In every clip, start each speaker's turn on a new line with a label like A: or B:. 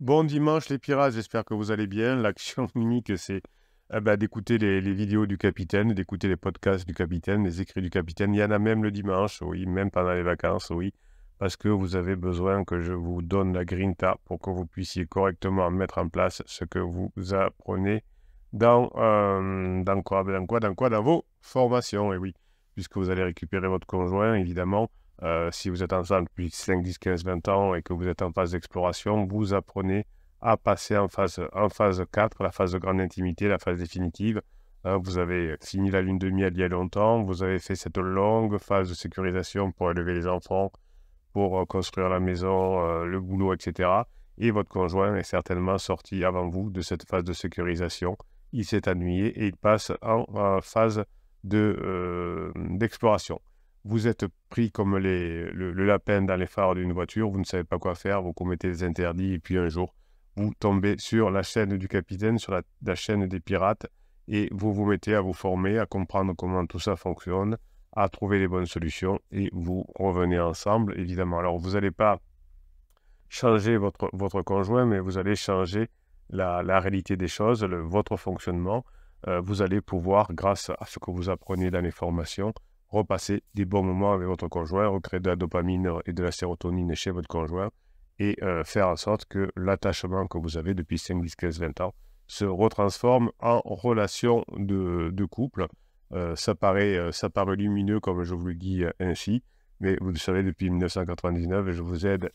A: Bon dimanche les pirates, j'espère que vous allez bien. L'action unique, c'est eh ben, d'écouter les, vidéos du capitaine, d'écouter les podcasts du capitaine, les écrits du capitaine. Il y en a même le dimanche, oui, même pendant les vacances, oui, parce que vous avez besoin que je vous donne la grinta pour que vous puissiez correctement mettre en place ce que vous apprenez dans, euh, dans quoi, dans quoi, dans vos formations, et oui, puisque vous allez récupérer votre conjoint, évidemment euh, si vous êtes ensemble depuis 5, 10, 15, 20 ans et que vous êtes en phase d'exploration, vous apprenez à passer en phase, en phase 4, la phase de grande intimité, la phase définitive. Hein, vous avez fini la lune de miel il y a longtemps, vous avez fait cette longue phase de sécurisation pour élever les enfants, pour euh, construire la maison, euh, le boulot, etc. Et votre conjoint est certainement sorti avant vous de cette phase de sécurisation. Il s'est ennuyé et il passe en, phase d'exploration vous êtes pris comme le, lapin dans les phares d'une voiture, vous ne savez pas quoi faire, vous commettez des interdits, et puis un jour, vous tombez sur la chaîne du capitaine, sur la, chaîne des pirates, et vous vous mettez à vous former, à comprendre comment tout ça fonctionne, à trouver les bonnes solutions, et vous revenez ensemble, évidemment. Alors, vous n'allez pas changer votre, conjoint, mais vous allez changer la, réalité des choses, votre fonctionnement. Euh, vous allez pouvoir, grâce à ce que vous apprenez dans les formations, repasser des bons moments avec votre conjoint, recréer de la dopamine et de la sérotonine chez votre conjoint et euh, faire en sorte que l'attachement que vous avez depuis 5, 10, 15, 20 ans se retransforme en relation de, de couple. Euh, ça, paraît, euh, ça paraît lumineux comme je vous le dis ainsi, mais vous le savez, depuis 1999, je vous aide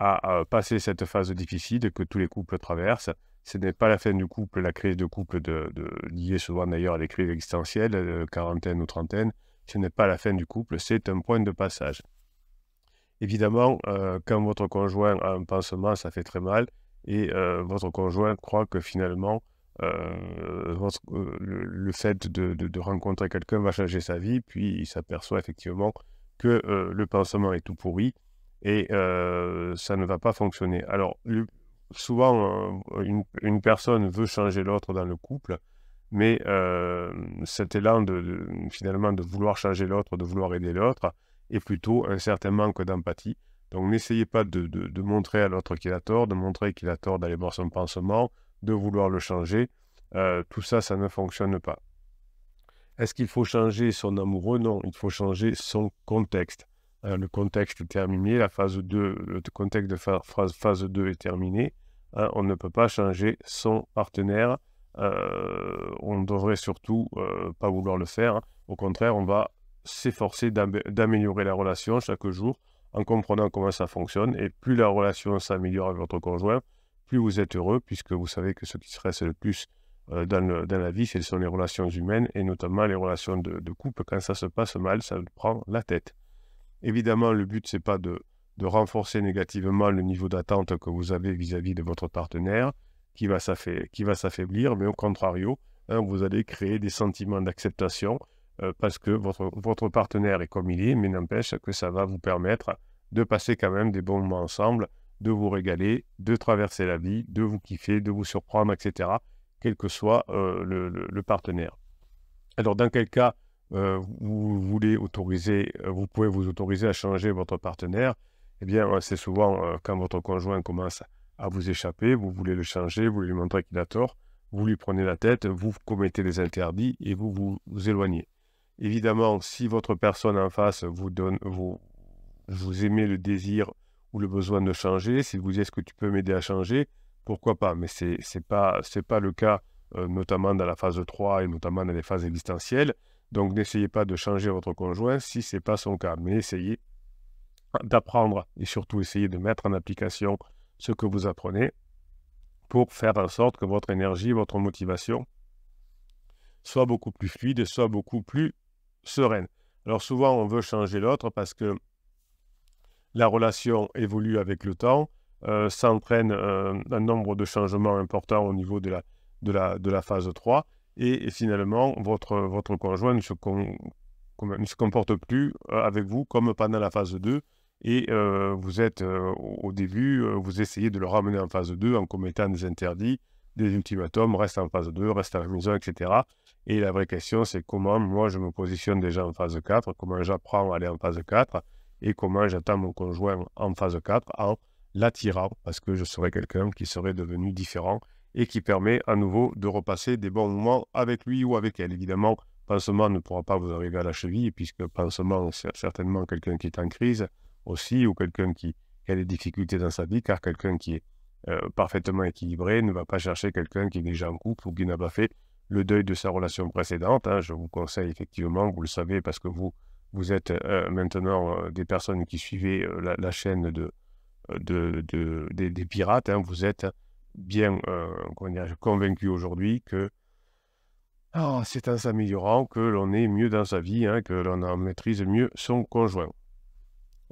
A: à, passer cette phase difficile que tous les couples traversent ce n'est pas la fin du couple, la crise de couple de, liée souvent d'ailleurs à des crises existentielles, quarantaine ou trentaine, ce n'est pas la fin du couple, c'est un point de passage. Évidemment, euh, quand votre conjoint a un pansement, ça fait très mal, et euh, votre conjoint croit que finalement, euh, le, fait de, rencontrer quelqu'un va changer sa vie, puis il s'aperçoit effectivement que le pansement est tout pourri, et ça ne va pas fonctionner. Alors, souvent, une personne veut changer l'autre dans le couple, mais euh, cet élan de, finalement de vouloir changer l'autre, de vouloir aider l'autre, est plutôt un certain manque d'empathie. Donc n'essayez pas de, montrer à l'autre qu'il a tort, de montrer qu'il a tort d'aller voir son pansement, de vouloir le changer. Euh, tout ça, ça ne fonctionne pas. Est-ce qu'il faut changer son amoureux Non, il faut changer son contexte. le contexte est terminé, la phase 2, le contexte de phase, 2 est terminé. Hein, on ne peut pas changer son partenaire, euh, on ne devrait surtout euh, pas vouloir le faire. Hein. Au contraire, on va s'efforcer d'améliorer la relation chaque jour en comprenant comment ça fonctionne. Et plus la relation s'améliore avec votre conjoint, plus vous êtes heureux, puisque vous savez que ce qui stresse le plus euh, dans, la vie, ce sont les relations humaines, et notamment les relations de, couple. Quand ça se passe mal, ça prend la tête. Évidemment, le but, n'est pas de, renforcer négativement le niveau d'attente que vous avez vis à -vis de votre partenaire, qui va s'affaiblir, mais au contrario, hein, vous allez créer des sentiments d'acceptation euh, parce que votre, partenaire est comme il est, mais n'empêche que ça va vous permettre de passer quand même des bons moments ensemble, de vous régaler, de traverser la vie, de vous kiffer, de vous surprendre, etc., quel que soit euh, le, partenaire. Alors, dans quel cas euh, vous voulez autoriser, vous pouvez vous autoriser à changer votre partenaire Eh bien, c'est souvent quand votre conjoint commence à vous échapper, vous voulez le changer, vous lui montrez qu'il a tort, vous lui prenez la tête, vous commettez des interdits et vous vous, éloignez. Évidemment, si votre personne en face vous donne, vous, vous aimez le désir ou le besoin de changer, si vous dit est-ce que tu peux m'aider à changer, pourquoi pas, mais ce n'est pas, pas le cas, euh, notamment dans la phase 3 et notamment dans les phases existentielles. Donc n'essayez pas de changer votre conjoint si ce n'est pas son cas, mais essayez d'apprendre et surtout essayez de mettre en application ce que vous apprenez pour faire en sorte que votre énergie, votre motivation soit beaucoup plus fluide et soit beaucoup plus sereine. Alors souvent, on veut changer l'autre parce que la relation évolue avec le temps, euh, s'entraîne euh, un nombre de changements importants au niveau de la, de la, phase 3, et, finalement, votre, votre conjoint se, ne se comporte plus euh, avec vous comme pendant la phase 2, et vous êtes au début, vous essayez de le ramener en phase 2 en commettant des interdits, des ultimatums, reste en phase 2, reste à la maison, etc. Et la vraie question, c'est comment moi je me positionne déjà en phase 4, comment j'apprends à aller en phase 4 et comment j'attends mon conjoint en phase 4 en l'attirant parce que je serais quelqu'un qui serait devenu différent et qui permet à nouveau de repasser des bons moments avec lui ou avec elle. Évidemment, pansement ne pourra pas vous arriver à la cheville puisque pansement, c'est certainement quelqu'un qui est en crise aussi, ou quelqu'un qui, a des difficultés dans sa vie, car quelqu'un qui est euh, parfaitement équilibré ne va pas chercher quelqu'un qui est déjà en couple ou qui n'a pas fait le deuil de sa relation précédente. Hein. Je vous conseille effectivement, vous le savez, parce que vous, vous êtes euh, maintenant euh, des personnes qui suivez la, chaîne de, des pirates, hein. vous êtes bien convaincu aujourd'hui que ah, c'est en s'améliorant que l'on est mieux dans sa vie, hein, que l'on maîtrise mieux son conjoint.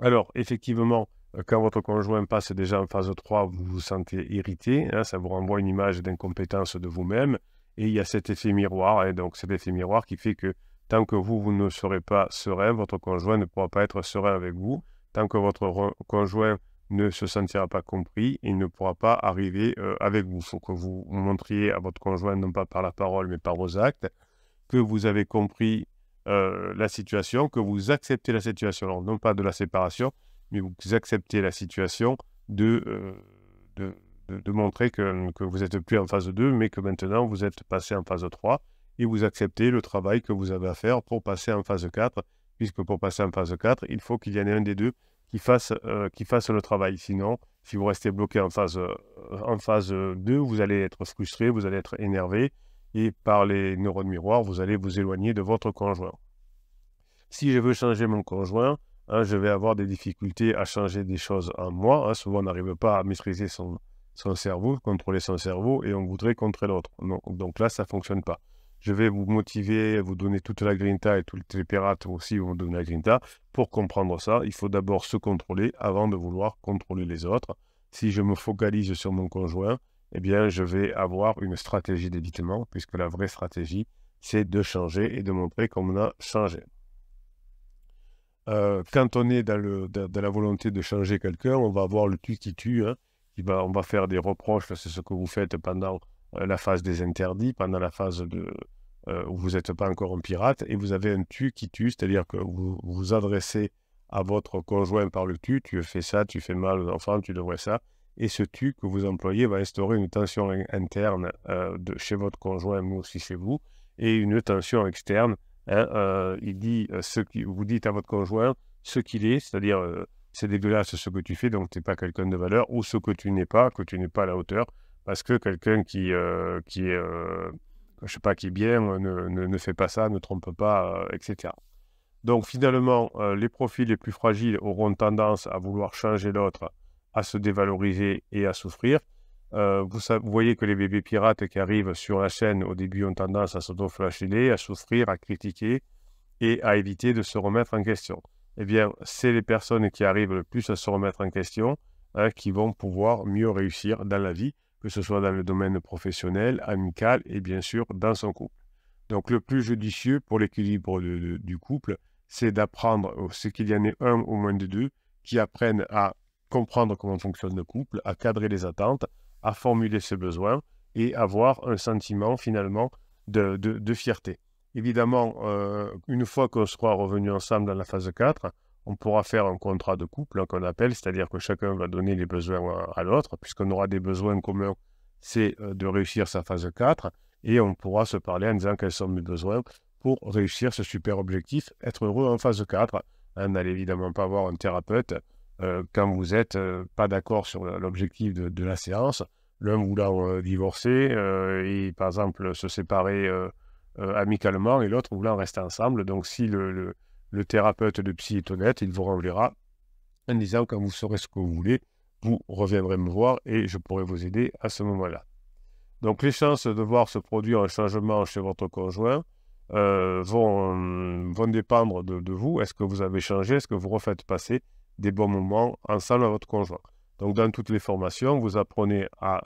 A: Alors, effectivement, euh, quand votre conjoint passe déjà en phase 3, vous vous sentez irrité, hein, ça vous renvoie une image d'incompétence de vous-même, et il y a cet effet miroir, et hein, donc cet effet miroir qui fait que tant que vous, vous ne serez pas serein, votre conjoint ne pourra pas être serein avec vous, tant que votre conjoint ne se sentira pas compris, il ne pourra pas arriver euh, avec vous. Il faut que vous montriez à votre conjoint, non pas par la parole, mais par vos actes, que vous avez compris euh, la situation, que vous acceptez la situation, non pas de la séparation, mais vous acceptez la situation de, euh, de, de, montrer que, que vous n'êtes plus en phase 2, mais que maintenant vous êtes passé en phase 3 et vous acceptez le travail que vous avez à faire pour passer en phase 4, puisque pour passer en phase 4, il faut qu'il y en ait un des deux qui fasse, euh, qui fasse le travail. Sinon, si vous restez bloqué en phase, en phase 2, vous allez être frustré, vous allez être énervé, et par les neurones miroirs, vous allez vous éloigner de votre conjoint. Si je veux changer mon conjoint, hein, je vais avoir des difficultés à changer des choses en moi. Hein. souvent, on n'arrive pas à maîtriser son, cerveau, contrôler son cerveau, et on voudrait contrer l'autre. Donc là, ça ne fonctionne pas. Je vais vous motiver, vous donner toute la grinta et tous les pirates aussi vont donner la grinta. Pour comprendre ça, il faut d'abord se contrôler avant de vouloir contrôler les autres. Si je me focalise sur mon conjoint, eh bien, je vais avoir une stratégie d'évitement, puisque la vraie stratégie, c'est de changer et de montrer qu'on a changé. Euh, quand on est dans, la volonté de changer quelqu'un, on va avoir le tu hein, qui tue, on va faire des reproches, c'est ce que vous faites pendant euh, la phase des interdits, pendant la phase euh, où vous n'êtes pas encore un pirate, et vous avez un tu qui tue, c'est-à-dire que vous vous adressez à votre conjoint par le tu, tu fais ça, tu fais mal aux enfants, tu devrais ça, et ce tu que vous employez va instaurer une tension interne euh, de, chez votre conjoint, mais aussi chez vous, et une tension externe. Hein, euh, il dit euh, ce qui, vous dites à votre conjoint ce qu'il est, c'est-à-dire c'est dégueulasse ce que tu fais, donc tu n'es pas quelqu'un de valeur, ou ce que tu n'es pas, que tu n'es pas à la hauteur, parce que quelqu'un qui, qui est, je sais pas, qui est bien, ne, ne fait pas ça, ne trompe pas, etc. Donc finalement, les profils les plus fragiles auront tendance à vouloir changer l'autre à se dévaloriser et à souffrir. Euh, vous, voyez que les bébés pirates qui arrivent sur la chaîne au début ont tendance à s'autoflageller, à souffrir, à critiquer et à éviter de se remettre en question. Eh bien, c'est les personnes qui arrivent le plus à se remettre en question hein, qui vont pouvoir mieux réussir dans la vie, que ce soit dans le domaine professionnel, amical et bien sûr dans son couple. Donc, le plus judicieux pour l'équilibre du couple, c'est d'apprendre, euh, ce qu'il y en ait un ou moins de deux, qui apprennent à comprendre comment fonctionne le couple, à cadrer les attentes, à formuler ses besoins et avoir un sentiment finalement de, de, fierté. Évidemment, euh, une fois qu'on sera revenu ensemble dans la phase 4, on pourra faire un contrat de couple hein, qu'on appelle, c'est-à-dire que chacun va donner les besoins à, l'autre, puisqu'on aura des besoins communs, c'est euh, de réussir sa phase 4, et on pourra se parler en disant quels sont mes besoins pour réussir ce super objectif, être heureux en phase 4. On n'allait évidemment pas voir un thérapeute euh, quand vous n'êtes euh, pas d'accord sur l'objectif de, la séance, l'un voulant euh, divorcer et par exemple se séparer amicalement et l'autre voulant rester ensemble. Donc si le, thérapeute de psy est honnête, il vous renverra en disant quand vous saurez ce que vous voulez, vous reviendrez me voir et je pourrai vous aider à ce moment-là. Donc les chances de voir se produire un changement chez votre conjoint, hum, vont, dépendre de, de vous. Est-ce que vous avez changé Est-ce que vous refaites passer des bons moments ensemble à votre conjoint. Donc, dans toutes les formations, vous apprenez à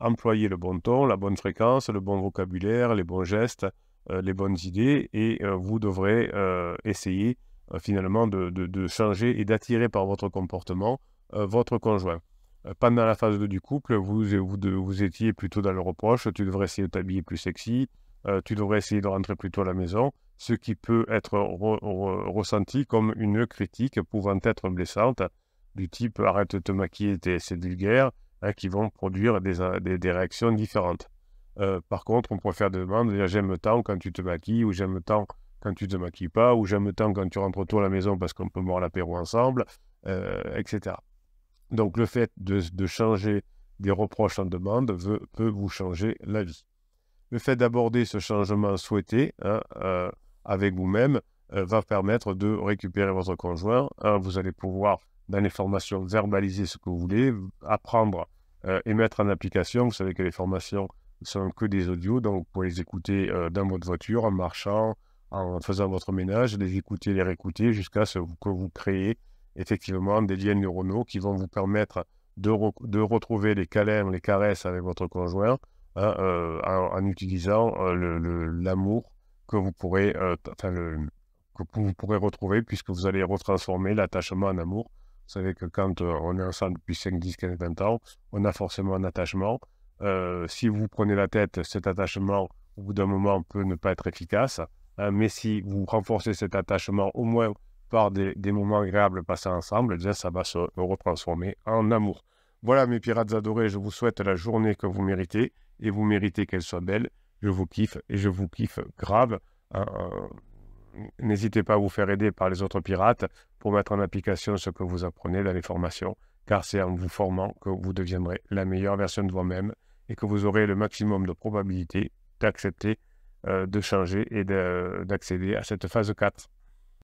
A: employer le bon ton, la bonne fréquence, le bon vocabulaire, les bons gestes, euh, les bonnes idées, et euh, vous devrez euh, essayer finalement de, changer et d'attirer par votre comportement votre conjoint. pendant la phase 2 du couple, vous, vous, vous, étiez plutôt dans le reproche, tu devrais essayer de t'habiller plus sexy, tu devrais essayer de rentrer plus tôt à la maison, ce qui peut être ressenti comme une critique pouvant être blessante, du type arrête de te maquiller, c'est vulgaire, hein, qui vont produire des, euh, réactions différentes. Euh, par contre, on pourrait faire des demandes, j'aime tant quand tu te maquilles, ou j'aime tant quand tu ne te maquilles pas, ou j'aime tant quand tu rentres tôt à la maison parce qu'on peut boire l'apéro ensemble, euh, etc. Donc le fait de, changer des reproches en demande peut vous changer la vie. Le fait d'aborder ce changement souhaité, hein, avec vous-même euh, va permettre de récupérer votre conjoint. Hein, vous allez pouvoir, dans les formations, verbaliser ce que vous voulez, apprendre euh, et mettre en application. Vous savez que les formations ne sont que des audios, donc vous pouvez les écouter euh, dans votre voiture, en marchant, en faisant votre ménage, les écouter, les réécouter, jusqu'à ce que vous créez effectivement des liens neuronaux qui vont vous permettre de, de retrouver les câlins, les caresses avec votre conjoint, hein, en, en, utilisant l'amour que vous pourrez, euh, enfin, que vous pourrez retrouver puisque vous allez retransformer l'attachement en amour. Vous savez que quand euh, on est ensemble depuis 5, 10, 15, 20 ans, on a forcément un attachement. Euh, si vous prenez la tête, cet attachement, au bout d'un moment, peut ne pas être efficace. Hein, mais si vous renforcez cet attachement, au moins par des, des moments agréables passés ensemble, déjà, eh ça va se retransformer en amour. Voilà mes pirates adorés, je vous souhaite la journée que vous méritez et vous méritez qu'elle soit belle je vous kiffe et je vous kiffe grave. Hein, hein. N'hésitez pas à vous faire aider par les autres pirates pour mettre en application ce que vous apprenez dans les formations, car c'est en vous formant que vous deviendrez la meilleure version de vous-même et que vous aurez le maximum de probabilité d'accepter, euh, de changer et d'accéder à cette phase 4.